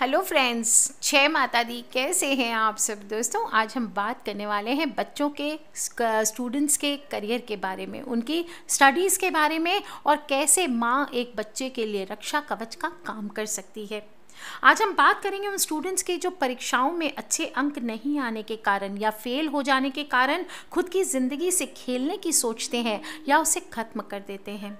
hello friends छः माता दी कैसे हैं आप सब दोस्तों आज हम बात करने वाले हैं बच्चों के स्टूडेंट्स के करियर के बारे में उनकी स्टडीज़ के बारे में और कैसे माँ एक बच्चे के लिए रक्षा कवच का काम कर सकती है आज हम बात करेंगे उन स्टूडेंट्स के जो परीक्षाओं में अच्छे अंक नहीं आने के कारण या फेल हो जाने के कारण खुद की ज़िंदगी से खेलने की सोचते हैं या उसे ख़त्म कर देते हैं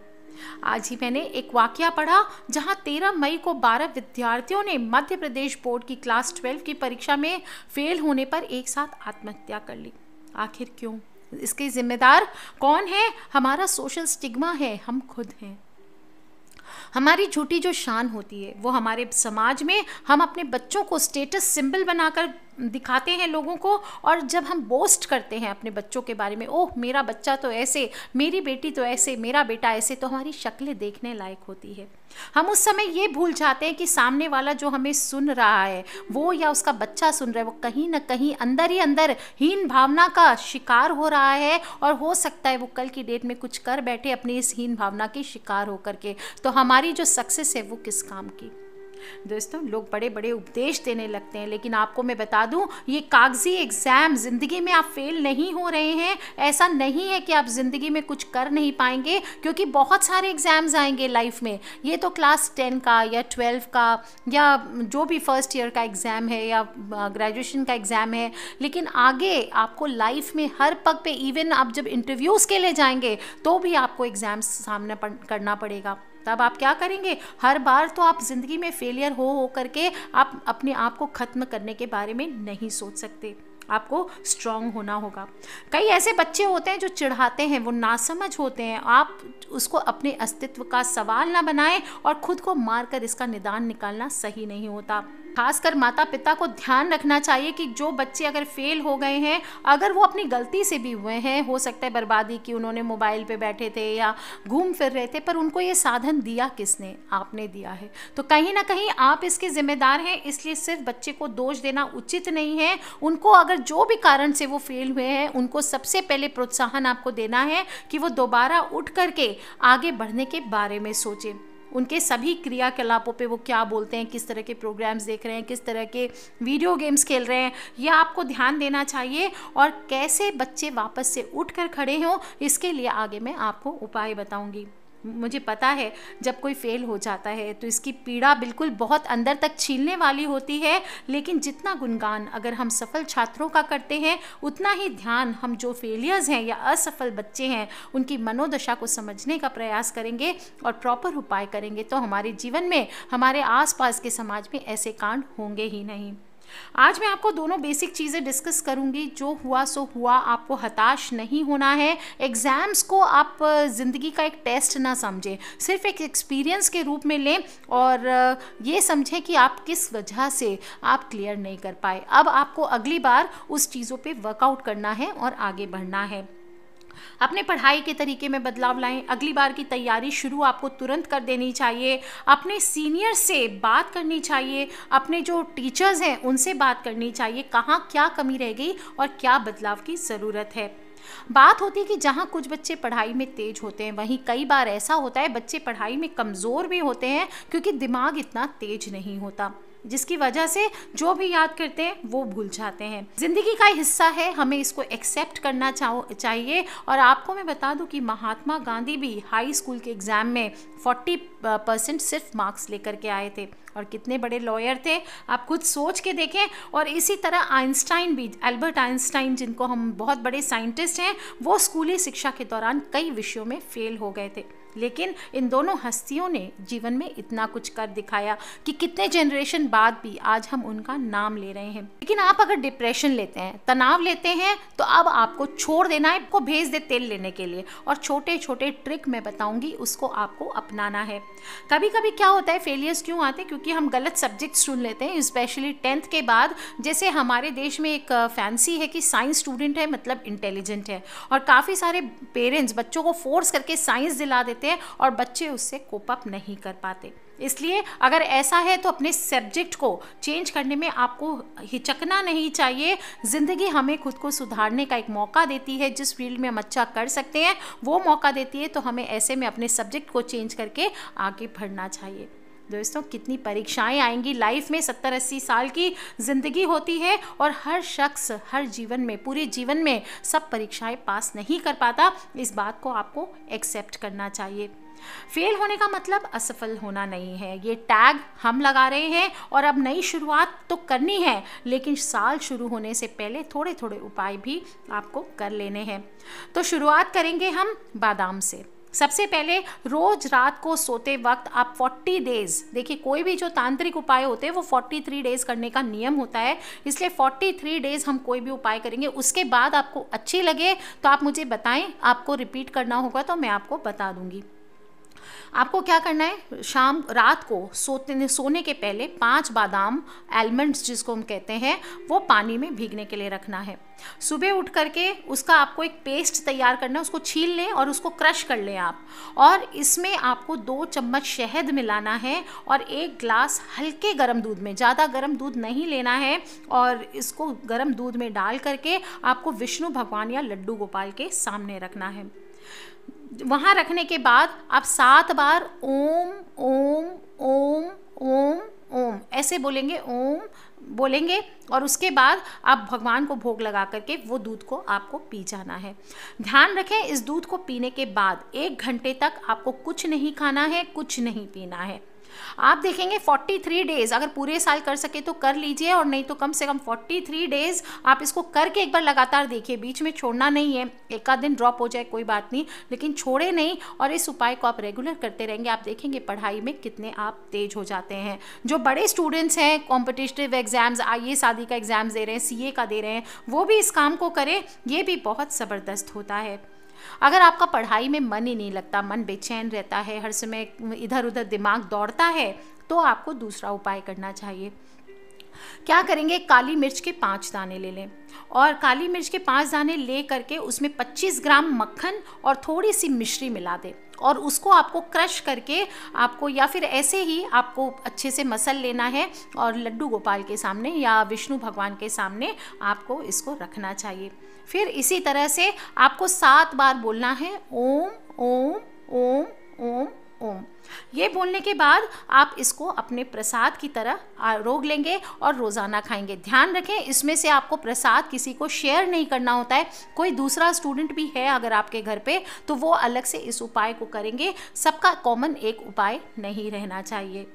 आज ही मैंने एक वाक्य पढ़ा जहां 13 मई को 12 विद्यार्थियों ने मध्य प्रदेश बोर्ड की क्लास 12 की परीक्षा में फेल होने पर एक साथ आत्महत्या कर ली आखिर क्यों इसके जिम्मेदार कौन है हमारा सोशल स्टिग्मा है हम खुद हैं हमारी झूठी जो शान होती है वो हमारे समाज में हम अपने बच्चों को स्टेटस सिंबल बनाकर दिखाते हैं लोगों को और जब हम बोस्ट करते हैं अपने बच्चों के बारे में ओह मेरा बच्चा तो ऐसे मेरी बेटी तो ऐसे मेरा बेटा ऐसे तो हमारी शक्लें देखने लायक होती है हम उस समय ये भूल जाते हैं कि सामने वाला जो हमें सुन रहा है वो या उसका बच्चा सुन रहा है वो कहीं ना कहीं अंदर ही अंदर हीन भावना का शिकार हो रहा है और हो सकता है वो कल की डेट में कुछ कर बैठे अपनी इस हीन भावना के शिकार होकर के तो हमारी जो सक्सेस है वो किस काम की दोस्तों लोग बड़े बड़े उपदेश देने लगते हैं लेकिन आपको मैं बता दूं ये कागजी एग्ज़ाम ज़िंदगी में आप फेल नहीं हो रहे हैं ऐसा नहीं है कि आप ज़िंदगी में कुछ कर नहीं पाएंगे क्योंकि बहुत सारे एग्ज़ाम्स आएंगे लाइफ में ये तो क्लास टेन का या ट्वेल्व का या जो भी फर्स्ट ईयर का एग्ज़ाम है या ग्रेजुएशन का एग्ज़ाम है लेकिन आगे आपको लाइफ में हर पग पे इवन आप जब इंटरव्यूज़ के लिए जाएंगे तो भी आपको एग्ज़ाम्स सामना करना पड़ेगा तब तो आप क्या करेंगे हर बार तो आप ज़िंदगी में फेलियर हो हो करके आप अपने आप को ख़त्म करने के बारे में नहीं सोच सकते आपको स्ट्रांग होना होगा कई ऐसे बच्चे होते हैं जो चिढ़ाते हैं वो नासमझ होते हैं आप उसको अपने अस्तित्व का सवाल ना बनाएं और ख़ुद को मारकर इसका निदान निकालना सही नहीं होता खासकर माता पिता को ध्यान रखना चाहिए कि जो बच्चे अगर फेल हो गए हैं अगर वो अपनी गलती से भी हुए हैं हो सकता है बर्बादी की उन्होंने मोबाइल पे बैठे थे या घूम फिर रहे थे पर उनको ये साधन दिया किसने आपने दिया है तो कहीं ना कहीं आप इसके ज़िम्मेदार हैं इसलिए सिर्फ बच्चे को दोष देना उचित नहीं है उनको अगर जो भी कारण से वो फेल हुए हैं उनको सबसे पहले प्रोत्साहन आपको देना है कि वो दोबारा उठ करके आगे बढ़ने के बारे में सोचें उनके सभी क्रियाकलापों पे वो क्या बोलते हैं किस तरह के प्रोग्राम्स देख रहे हैं किस तरह के वीडियो गेम्स खेल रहे हैं यह आपको ध्यान देना चाहिए और कैसे बच्चे वापस से उठ कर खड़े हों इसके लिए आगे मैं आपको उपाय बताऊँगी मुझे पता है जब कोई फेल हो जाता है तो इसकी पीड़ा बिल्कुल बहुत अंदर तक छीलने वाली होती है लेकिन जितना गुणगान अगर हम सफल छात्रों का करते हैं उतना ही ध्यान हम जो फेलियर्स हैं या असफल बच्चे हैं उनकी मनोदशा को समझने का प्रयास करेंगे और प्रॉपर उपाय करेंगे तो हमारे जीवन में हमारे आसपास के समाज में ऐसे कांड होंगे ही नहीं आज मैं आपको दोनों बेसिक चीज़ें डिस्कस करूंगी जो हुआ सो हुआ आपको हताश नहीं होना है एग्ज़ाम्स को आप ज़िंदगी का एक टेस्ट ना समझें सिर्फ एक एक्सपीरियंस के रूप में लें और ये समझें कि आप किस वजह से आप क्लियर नहीं कर पाए अब आपको अगली बार उस चीज़ों पे वर्कआउट करना है और आगे बढ़ना है अपने पढ़ाई के तरीके में बदलाव लाएं अगली बार की तैयारी शुरू आपको तुरंत कर देनी चाहिए अपने सीनियर से बात करनी चाहिए अपने जो टीचर्स हैं उनसे बात करनी चाहिए कहाँ क्या कमी रह गई और क्या बदलाव की ज़रूरत है बात होती है कि जहाँ कुछ बच्चे पढ़ाई में तेज होते हैं वहीं कई बार ऐसा होता है बच्चे पढ़ाई में कमज़ोर भी होते हैं क्योंकि दिमाग इतना तेज नहीं होता जिसकी वजह से जो भी याद करते हैं वो भूल जाते हैं ज़िंदगी का हिस्सा है हमें इसको एक्सेप्ट करना चाहिए और आपको मैं बता दूं कि महात्मा गांधी भी हाई स्कूल के एग्ज़ाम में 40 परसेंट सिर्फ मार्क्स लेकर के आए थे और कितने बड़े लॉयर थे आप खुद सोच के देखें और इसी तरह आइंस्टाइन भी अल्बर्ट आइंस्टाइन जिनको हम बहुत बड़े साइंटिस्ट हैं वो स्कूली शिक्षा के दौरान कई विषयों में फेल हो गए थे लेकिन इन दोनों हस्तियों ने जीवन में इतना कुछ कर दिखाया कि कितने जनरेशन बाद भी आज हम उनका नाम ले रहे हैं लेकिन आप अगर डिप्रेशन लेते हैं तनाव लेते हैं तो अब आपको छोड़ देना है आपको भेज दे तेल लेने के लिए और छोटे छोटे ट्रिक मैं बताऊंगी उसको आपको अपनाना है कभी कभी क्या होता है फेलियर्स क्यों आते हैं क्योंकि हम गलत सब्जेक्ट चुन लेते हैं स्पेशली टेंथ के बाद जैसे हमारे देश में एक फैंसी है कि साइंस स्टूडेंट है मतलब इंटेलिजेंट है और काफ़ी सारे पेरेंट्स बच्चों को फोर्स करके साइंस दिला देते हैं सकते और बच्चे उससे कोप अप नहीं कर पाते इसलिए अगर ऐसा है तो अपने सब्जेक्ट को चेंज करने में आपको हिचकना नहीं चाहिए ज़िंदगी हमें खुद को सुधारने का एक मौका देती है जिस फील्ड में हम अच्छा कर सकते हैं वो मौका देती है तो हमें ऐसे में अपने सब्जेक्ट को चेंज करके आगे बढ़ना चाहिए दोस्तों कितनी परीक्षाएं आएंगी लाइफ में सत्तर अस्सी साल की ज़िंदगी होती है और हर शख्स हर जीवन में पूरे जीवन में सब परीक्षाएं पास नहीं कर पाता इस बात को आपको एक्सेप्ट करना चाहिए फेल होने का मतलब असफल होना नहीं है ये टैग हम लगा रहे हैं और अब नई शुरुआत तो करनी है लेकिन साल शुरू होने से पहले थोड़े थोड़े उपाय भी आपको कर लेने हैं तो शुरुआत करेंगे हम बादाम से सबसे पहले रोज रात को सोते वक्त आप 40 डेज देखिए कोई भी जो तांत्रिक उपाय होते हैं वो 43 डेज करने का नियम होता है इसलिए 43 डेज हम कोई भी उपाय करेंगे उसके बाद आपको अच्छी लगे तो आप मुझे बताएं आपको रिपीट करना होगा तो मैं आपको बता दूंगी आपको क्या करना है शाम रात को सोते सोने के पहले पांच बादाम एलमंड्स जिसको हम कहते हैं वो पानी में भीगने के लिए रखना है सुबह उठ करके उसका आपको एक पेस्ट तैयार करना है उसको छील लें और उसको क्रश कर लें आप और इसमें आपको दो चम्मच शहद मिलाना है और एक ग्लास हल्के गर्म दूध में ज़्यादा गर्म दूध नहीं लेना है और इसको गर्म दूध में डाल करके आपको विष्णु भगवान या लड्डू गोपाल के सामने रखना है वहाँ रखने के बाद आप सात बार ओम ओम ओम ओम ओम ऐसे बोलेंगे ओम बोलेंगे और उसके बाद आप भगवान को भोग लगा करके वो दूध को आपको पी जाना है ध्यान रखें इस दूध को पीने के बाद एक घंटे तक आपको कुछ नहीं खाना है कुछ नहीं पीना है आप देखेंगे 43 डेज अगर पूरे साल कर सके तो कर लीजिए और नहीं तो कम से कम 43 डेज आप इसको करके एक बार लगातार देखिए बीच में छोड़ना नहीं है एक आध दिन ड्रॉप हो जाए कोई बात नहीं लेकिन छोड़े नहीं और इस उपाय को आप रेगुलर करते रहेंगे आप देखेंगे पढ़ाई में कितने आप तेज हो जाते हैं जो बड़े स्टूडेंट्स हैं कॉम्पिटिटिव एग्जाम्स आई आदि का एग्जाम्स दे रहे हैं सी का दे रहे हैं वो भी इस काम को करें ये भी बहुत ज़बरदस्त होता है अगर आपका पढ़ाई में मन ही नहीं लगता मन बेचैन रहता है हर समय इधर उधर दिमाग दौड़ता है तो आपको दूसरा उपाय करना चाहिए क्या करेंगे काली मिर्च के पाँच दाने ले लें और काली मिर्च के पाँच दाने ले करके उसमें 25 ग्राम मक्खन और थोड़ी सी मिश्री मिला दें और उसको आपको क्रश करके आपको या फिर ऐसे ही आपको अच्छे से मसल लेना है और लड्डू गोपाल के सामने या विष्णु भगवान के सामने आपको इसको रखना चाहिए फिर इसी तरह से आपको सात बार बोलना है ओम ओम ओम ओम ओम ये बोलने के बाद आप इसको अपने प्रसाद की तरह रोग लेंगे और रोज़ाना खाएंगे ध्यान रखें इसमें से आपको प्रसाद किसी को शेयर नहीं करना होता है कोई दूसरा स्टूडेंट भी है अगर आपके घर पे तो वो अलग से इस उपाय को करेंगे सबका कॉमन एक उपाय नहीं रहना चाहिए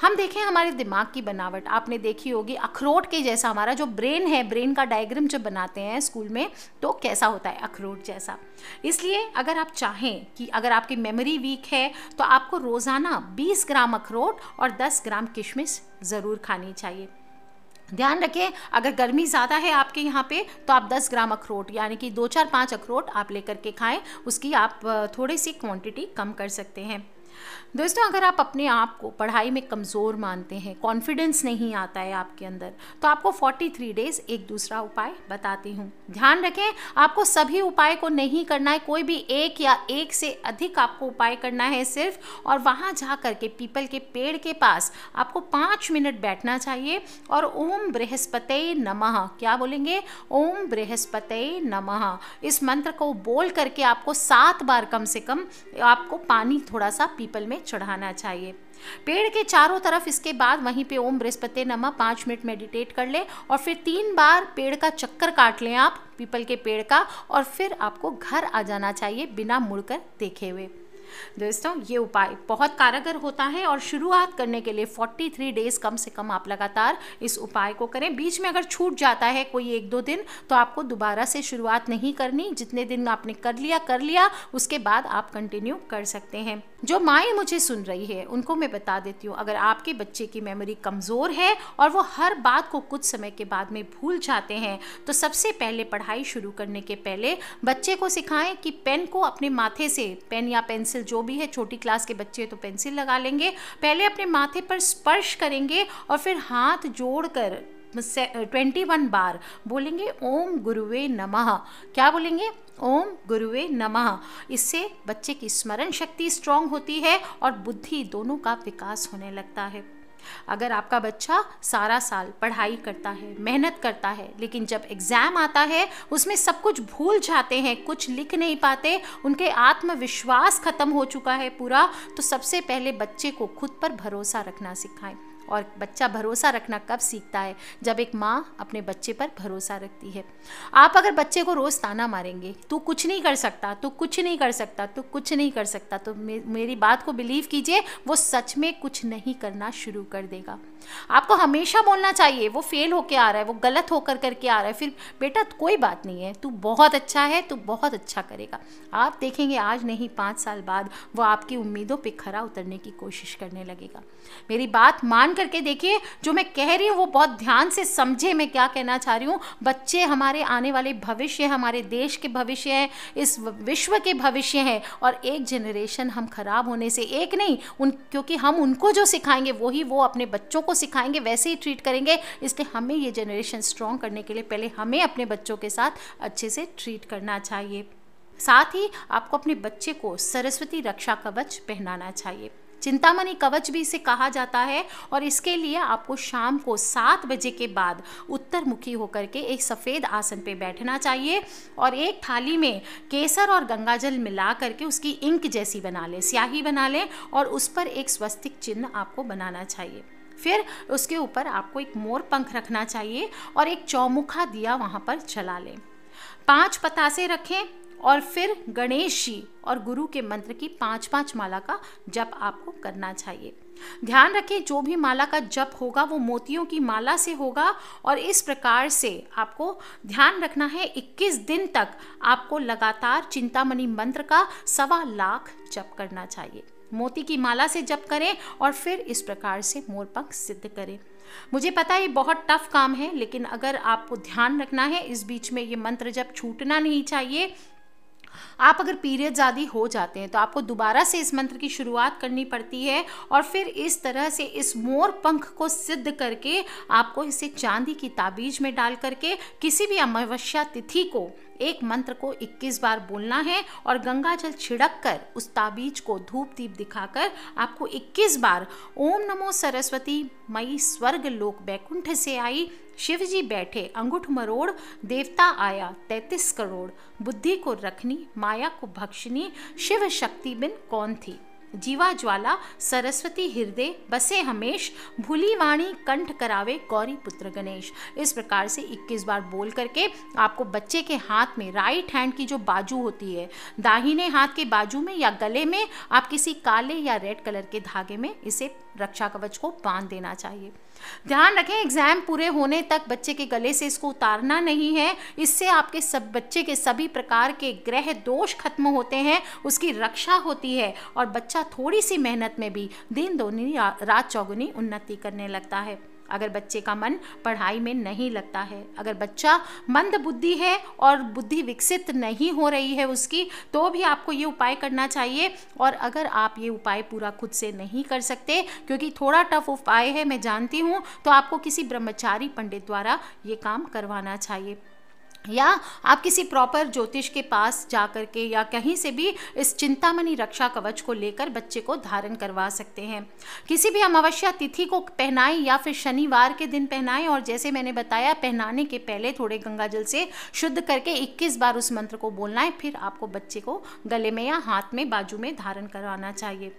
हम देखें हमारे दिमाग की बनावट आपने देखी होगी अखरोट के जैसा हमारा जो ब्रेन है ब्रेन का डायग्राम जब बनाते हैं स्कूल में तो कैसा होता है अखरोट जैसा इसलिए अगर आप चाहें कि अगर आपकी मेमोरी वीक है तो आपको रोज़ाना बीस ग्राम अखरोट और दस ग्राम किशमिश ज़रूर खानी चाहिए ध्यान रखें अगर गर्मी ज़्यादा है आपके यहाँ पे तो आप 10 ग्राम अखरोट यानी कि दो चार पाँच अखरोट आप लेकर के खाएं उसकी आप थोड़ी सी क्वांटिटी कम कर सकते हैं दोस्तों अगर आप अपने आप को पढ़ाई में कमज़ोर मानते हैं कॉन्फिडेंस नहीं आता है आपके अंदर तो आपको 43 डेज़ एक दूसरा उपाय बताती हूँ ध्यान रखें आपको सभी उपाय को नहीं करना है कोई भी एक या एक से अधिक आपको उपाय करना है सिर्फ और वहाँ जा कर के पीपल के पेड़ के पास आपको पाँच मिनट बैठना चाहिए और ओम बृहस्पति नम क्या बोलेंगे ओम बृहस्पति नम इस मंत्र को बोल करके आपको सात बार कम से कम आपको पानी थोड़ा सा पी पीपल में चढ़ाना चाहिए पेड़ के चारों तरफ इसके बाद वहीं पे ओम बृहस्पति नमः पाँच मिनट मेडिटेट कर लें और फिर तीन बार पेड़ का चक्कर काट लें आप पीपल के पेड़ का और फिर आपको घर आ जाना चाहिए बिना मुड़कर देखे हुए दोस्तों ये उपाय बहुत कारगर होता है और शुरुआत करने के लिए 43 डेज कम से कम आप लगातार इस उपाय को करें बीच में अगर छूट जाता है कोई एक दो दिन तो आपको दोबारा से शुरुआत नहीं करनी जितने दिन आपने कर लिया कर लिया उसके बाद आप कंटिन्यू कर सकते हैं जो माएँ मुझे सुन रही है उनको मैं बता देती हूँ अगर आपके बच्चे की मेमोरी कमज़ोर है और वो हर बात को कुछ समय के बाद में भूल जाते हैं तो सबसे पहले पढ़ाई शुरू करने के पहले बच्चे को सिखाएं कि पेन को अपने माथे से पेन या पेंसिल जो भी है छोटी क्लास के बच्चे तो पेंसिल लगा लेंगे पहले अपने माथे पर स्पर्श करेंगे और फिर हाथ जोड़ कर ट्वेंटी वन बार बोलेंगे ओम गुरुवे नमः क्या बोलेंगे ओम गुरुवे नमः इससे बच्चे की स्मरण शक्ति स्ट्रांग होती है और बुद्धि दोनों का विकास होने लगता है अगर आपका बच्चा सारा साल पढ़ाई करता है मेहनत करता है लेकिन जब एग्ज़ाम आता है उसमें सब कुछ भूल जाते हैं कुछ लिख नहीं पाते उनके आत्मविश्वास खत्म हो चुका है पूरा तो सबसे पहले बच्चे को खुद पर भरोसा रखना सिखाएं और बच्चा भरोसा रखना कब सीखता है जब एक माँ अपने बच्चे पर भरोसा रखती है आप अगर बच्चे को रोज़ ताना मारेंगे तू कुछ नहीं कर सकता तू कुछ नहीं कर सकता तू कुछ नहीं कर सकता तो मेरी बात को बिलीव कीजिए वो सच में कुछ नहीं करना शुरू कर देगा आपको हमेशा बोलना चाहिए वो फेल होके आ रहा है वो गलत होकर करके आ रहा है फिर बेटा कोई बात नहीं है तू बहुत अच्छा है तू बहुत अच्छा करेगा आप देखेंगे आज नहीं पाँच साल बाद वो आपकी उम्मीदों पर खरा उतरने की कोशिश करने लगेगा मेरी बात मान करके देखिए जो मैं कह रही हूँ वो बहुत ध्यान से समझे मैं क्या कहना चाह रही हूँ बच्चे हमारे आने वाले भविष्य हमारे देश के भविष्य हैं इस विश्व के भविष्य हैं और एक जनरेशन हम खराब होने से एक नहीं उन क्योंकि हम उनको जो सिखाएंगे वही वो अपने बच्चों को सिखाएंगे वैसे ही ट्रीट करेंगे इसलिए हमें ये जनरेशन स्ट्रॉन्ग करने के लिए पहले हमें अपने बच्चों के साथ अच्छे से ट्रीट करना चाहिए साथ ही आपको अपने बच्चे को सरस्वती रक्षा कवच पहनाना चाहिए चिंतामणि कवच भी इसे कहा जाता है और इसके लिए आपको शाम को सात बजे के बाद उत्तर मुखी होकर के एक सफ़ेद आसन पे बैठना चाहिए और एक थाली में केसर और गंगाजल मिला करके उसकी इंक जैसी बना लें स्याही बना लें और उस पर एक स्वस्तिक चिन्ह आपको बनाना चाहिए फिर उसके ऊपर आपको एक मोर पंख रखना चाहिए और एक चौमुखा दिया वहाँ पर चला लें पांच पतासे रखें और फिर गणेश जी और गुरु के मंत्र की पांच पांच माला का जप आपको करना चाहिए ध्यान रखें जो भी माला का जप होगा वो मोतियों की माला से होगा और इस प्रकार से आपको ध्यान रखना है 21 दिन तक आपको लगातार चिंतामणि मंत्र का सवा लाख जप करना चाहिए मोती की माला से जप करें और फिर इस प्रकार से मोरपंख सिद्ध करें मुझे पता है ये बहुत टफ काम है लेकिन अगर आपको ध्यान रखना है इस बीच में ये मंत्र जब छूटना नहीं चाहिए आप अगर पीरियड्स आदि हो जाते हैं तो आपको दोबारा से इस मंत्र की शुरुआत करनी पड़ती है और फिर इस तरह से इस मोर पंख को सिद्ध करके आपको इसे चांदी की ताबीज में डाल करके किसी भी अमावस्या तिथि को एक मंत्र को 21 बार बोलना है और गंगा जल छिड़क कर उस ताबीज को धूप दीप दिखाकर आपको 21 बार ओम नमो सरस्वती मई स्वर्ग लोक बैकुंठ से आई शिव जी बैठे अंगूठ मरोड़ देवता आया तैतीस करोड़ बुद्धि को रखनी माया को भक्षनी शिव शक्ति बिन कौन थी जीवा ज्वाला सरस्वती हृदय बसे हमेश भूली वाणी कंठ करावे गौरी पुत्र गणेश इस प्रकार से 21 बार बोल करके आपको बच्चे के हाथ में राइट हैंड की जो बाजू होती है दाहिने हाथ के बाजू में या गले में आप किसी काले या रेड कलर के धागे में इसे रक्षा कवच को बांध देना चाहिए ध्यान रखें एग्जाम पूरे होने तक बच्चे के गले से इसको उतारना नहीं है इससे आपके सब बच्चे के सभी प्रकार के ग्रह दोष खत्म होते हैं उसकी रक्षा होती है और बच्चा थोड़ी सी मेहनत में भी दिन दोनी रात चौगुनी उन्नति करने लगता है अगर बच्चे का मन पढ़ाई में नहीं लगता है अगर बच्चा मंद बुद्धि है और बुद्धि विकसित नहीं हो रही है उसकी तो भी आपको ये उपाय करना चाहिए और अगर आप ये उपाय पूरा खुद से नहीं कर सकते क्योंकि थोड़ा टफ उपाय है मैं जानती हूँ तो आपको किसी ब्रह्मचारी पंडित द्वारा ये काम करवाना चाहिए या आप किसी प्रॉपर ज्योतिष के पास जा कर के या कहीं से भी इस चिंतामणि रक्षा कवच को लेकर बच्चे को धारण करवा सकते हैं किसी भी अमावस्या तिथि को पहनाएं या फिर शनिवार के दिन पहनाएं और जैसे मैंने बताया पहनाने के पहले थोड़े गंगा जल से शुद्ध करके 21 बार उस मंत्र को बोलना है फिर आपको बच्चे को गले में या हाथ में बाजू में धारण करवाना चाहिए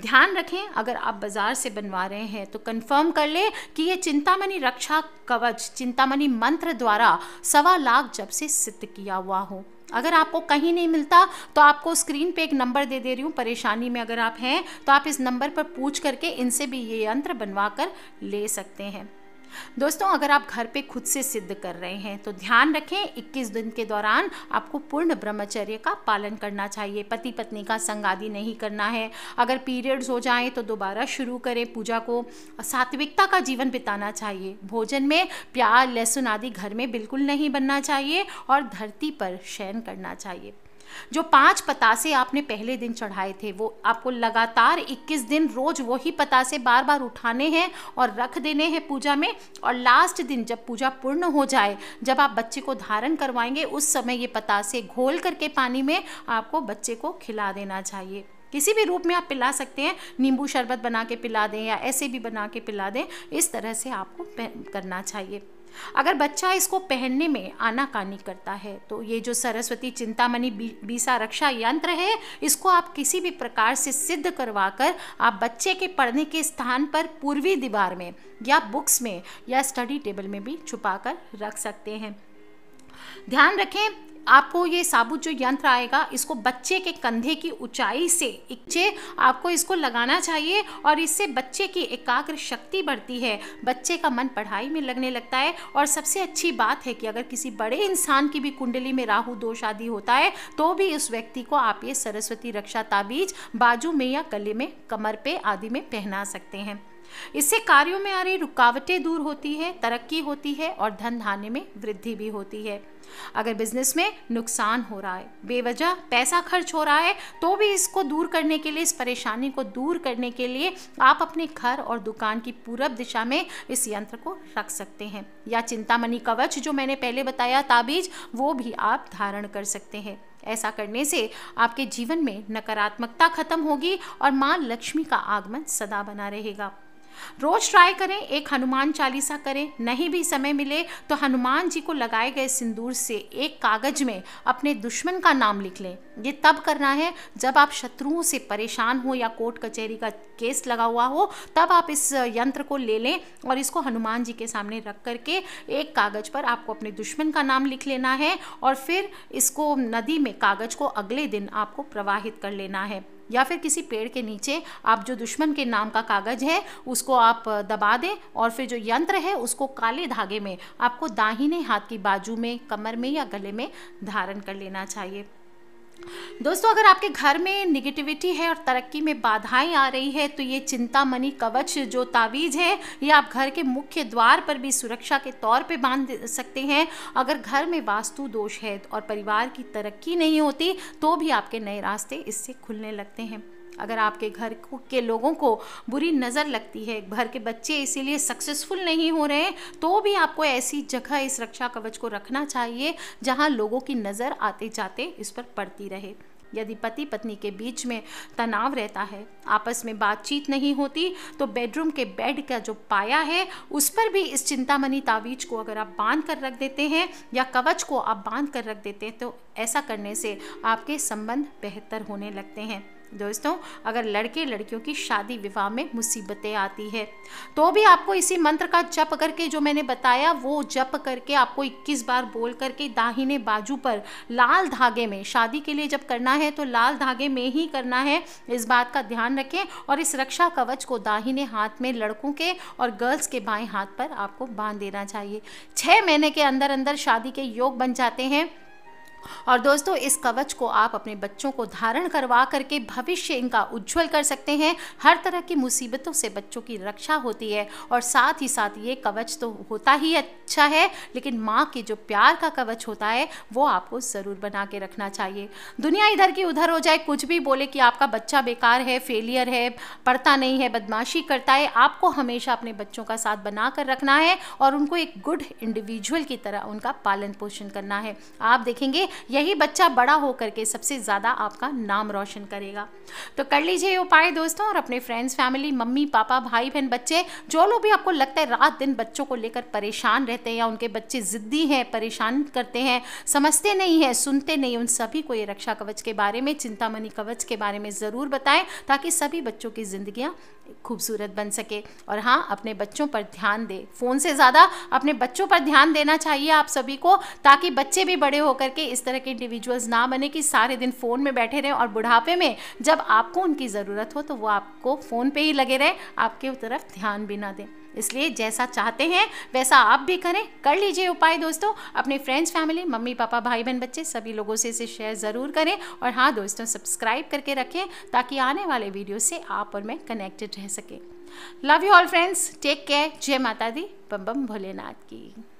ध्यान रखें अगर आप बाज़ार से बनवा रहे हैं तो कन्फर्म कर लें कि ये चिंतामणि रक्षा कवच चिंतामणि मंत्र द्वारा सवा लाख आप जब से सिद्ध किया हुआ हो अगर आपको कहीं नहीं मिलता तो आपको स्क्रीन पे एक नंबर दे दे रही हूँ परेशानी में अगर आप हैं तो आप इस नंबर पर पूछ करके इनसे भी ये यंत्र बनवा कर ले सकते हैं दोस्तों अगर आप घर पे खुद से सिद्ध कर रहे हैं तो ध्यान रखें 21 दिन के दौरान आपको पूर्ण ब्रह्मचर्य का पालन करना चाहिए पति पत्नी का संग आदि नहीं करना है अगर पीरियड्स हो जाएं तो दोबारा शुरू करें पूजा को सात्विकता का जीवन बिताना चाहिए भोजन में प्याज लहसुन आदि घर में बिल्कुल नहीं बनना चाहिए और धरती पर शयन करना चाहिए जो पांच पतासे आपने पहले दिन चढ़ाए थे वो आपको लगातार 21 दिन रोज वही पतासे बार बार उठाने हैं और रख देने हैं पूजा में और लास्ट दिन जब पूजा पूर्ण हो जाए जब आप बच्चे को धारण करवाएंगे उस समय ये पतासे घोल करके पानी में आपको बच्चे को खिला देना चाहिए किसी भी रूप में आप पिला सकते हैं नींबू शरबत बना के पिला दें या ऐसे भी बना के पिला दें इस तरह से आपको करना चाहिए अगर बच्चा इसको पहनने में आनाकानी करता है तो ये जो सरस्वती चिंतामणि बीसा रक्षा यंत्र है इसको आप किसी भी प्रकार से सिद्ध करवा कर आप बच्चे के पढ़ने के स्थान पर पूर्वी दीवार में या बुक्स में या स्टडी टेबल में भी छुपा कर रख सकते हैं ध्यान रखें आपको ये साबुत जो यंत्र आएगा इसको बच्चे के कंधे की ऊंचाई से इच्छे आपको इसको लगाना चाहिए और इससे बच्चे की एकाग्र शक्ति बढ़ती है बच्चे का मन पढ़ाई में लगने लगता है और सबसे अच्छी बात है कि अगर किसी बड़े इंसान की भी कुंडली में राहु दोष आदि होता है तो भी उस व्यक्ति को आप ये सरस्वती रक्षा ताबीज बाजू में या गले में कमर पे आदि में पहना सकते हैं इससे कार्यों में आ रही रुकावटें दूर होती है तरक्की होती है और धन धान्य में वृद्धि भी होती है अगर बिजनेस में नुकसान हो रहा है बेवजह पैसा खर्च हो रहा है तो भी इसको दूर करने के लिए इस परेशानी को दूर करने के लिए आप अपने घर और दुकान की पूरब दिशा में इस यंत्र को रख सकते हैं या चिंतामणि कवच जो मैंने पहले बताया ताबीज वो भी आप धारण कर सकते हैं ऐसा करने से आपके जीवन में नकारात्मकता खत्म होगी और माँ लक्ष्मी का आगमन सदा बना रहेगा रोज़ ट्राई करें एक हनुमान चालीसा करें नहीं भी समय मिले तो हनुमान जी को लगाए गए सिंदूर से एक कागज में अपने दुश्मन का नाम लिख लें ये तब करना है जब आप शत्रुओं से परेशान हो या कोर्ट कचहरी का केस लगा हुआ हो तब आप इस यंत्र को ले लें और इसको हनुमान जी के सामने रख करके एक कागज़ पर आपको अपने दुश्मन का नाम लिख लेना है और फिर इसको नदी में कागज़ को अगले दिन आपको प्रवाहित कर लेना है या फिर किसी पेड़ के नीचे आप जो दुश्मन के नाम का कागज़ है उसको आप दबा दें और फिर जो यंत्र है उसको काले धागे में आपको दाहिने हाथ की बाजू में कमर में या गले में धारण कर लेना चाहिए दोस्तों अगर आपके घर में निगेटिविटी है और तरक्की में बाधाएं आ रही है तो ये चिंता मनी कवच जो तावीज़ है ये आप घर के मुख्य द्वार पर भी सुरक्षा के तौर पे बांध सकते हैं अगर घर में वास्तु दोष है और परिवार की तरक्की नहीं होती तो भी आपके नए रास्ते इससे खुलने लगते हैं अगर आपके घर के लोगों को बुरी नज़र लगती है घर के बच्चे इसीलिए सक्सेसफुल नहीं हो रहे हैं तो भी आपको ऐसी जगह इस रक्षा कवच को रखना चाहिए जहाँ लोगों की नज़र आते जाते इस पर पड़ती रहे यदि पति पत्नी के बीच में तनाव रहता है आपस में बातचीत नहीं होती तो बेडरूम के बेड का जो पाया है उस पर भी इस चिंतामणि तावीज को अगर आप बांध कर रख देते हैं या कवच को आप बांध कर रख देते हैं तो ऐसा करने से आपके संबंध बेहतर होने लगते हैं दोस्तों अगर लड़के लड़कियों की शादी विवाह में मुसीबतें आती है तो भी आपको इसी मंत्र का जप करके जो मैंने बताया वो जप करके आपको 21 बार बोल करके दाहिने बाजू पर लाल धागे में शादी के लिए जब करना है तो लाल धागे में ही करना है इस बात का ध्यान रखें और इस रक्षा कवच को दाहिने हाथ में लड़कों के और गर्ल्स के बाएँ हाथ पर आपको बांध देना चाहिए छः महीने के अंदर अंदर शादी के योग बन जाते हैं और दोस्तों इस कवच को आप अपने बच्चों को धारण करवा करके भविष्य इनका उज्जवल कर सकते हैं हर तरह की मुसीबतों से बच्चों की रक्षा होती है और साथ ही साथ ये कवच तो होता ही अच्छा है लेकिन माँ के जो प्यार का कवच होता है वो आपको ज़रूर बना के रखना चाहिए दुनिया इधर की उधर हो जाए कुछ भी बोले कि आपका बच्चा बेकार है फेलियर है पढ़ता नहीं है बदमाशी करता है आपको हमेशा अपने बच्चों का साथ बना कर रखना है और उनको एक गुड इंडिविजुअल की तरह उनका पालन पोषण करना है आप देखेंगे यही बच्चा बड़ा होकर के सबसे ज़्यादा आपका नाम रोशन करेगा तो कर लीजिए ये उपाय दोस्तों और अपने फ्रेंड्स फैमिली मम्मी पापा भाई बहन बच्चे जो लोग भी आपको लगता है रात दिन बच्चों को लेकर परेशान रहते हैं या उनके बच्चे ज़िद्दी हैं परेशान करते हैं समझते नहीं हैं सुनते नहीं उन सभी को ये रक्षा कवच के बारे में चिंतामणि कवच के बारे में ज़रूर बताएँ ताकि सभी बच्चों की ज़िंदगियाँ खूबसूरत बन सके और हाँ अपने बच्चों पर ध्यान दे फ़ोन से ज़्यादा अपने बच्चों पर ध्यान देना चाहिए आप सभी को ताकि बच्चे भी बड़े होकर के इस तरह के इंडिविजुअल्स ना बने कि सारे दिन फ़ोन में बैठे रहें और बुढ़ापे में जब आपको उनकी ज़रूरत हो तो वो आपको फ़ोन पर ही लगे रहें आपके तरफ ध्यान भी ना दें इसलिए जैसा चाहते हैं वैसा आप भी करें कर लीजिए उपाय दोस्तों अपने फ्रेंड्स फैमिली मम्मी पापा भाई बहन बच्चे सभी लोगों से इसे शेयर ज़रूर करें और हाँ दोस्तों सब्सक्राइब करके रखें ताकि आने वाले वीडियो से आप और मैं कनेक्टेड रह सकें love you all friends take care जय माता दी बम बम भोलेनाथ की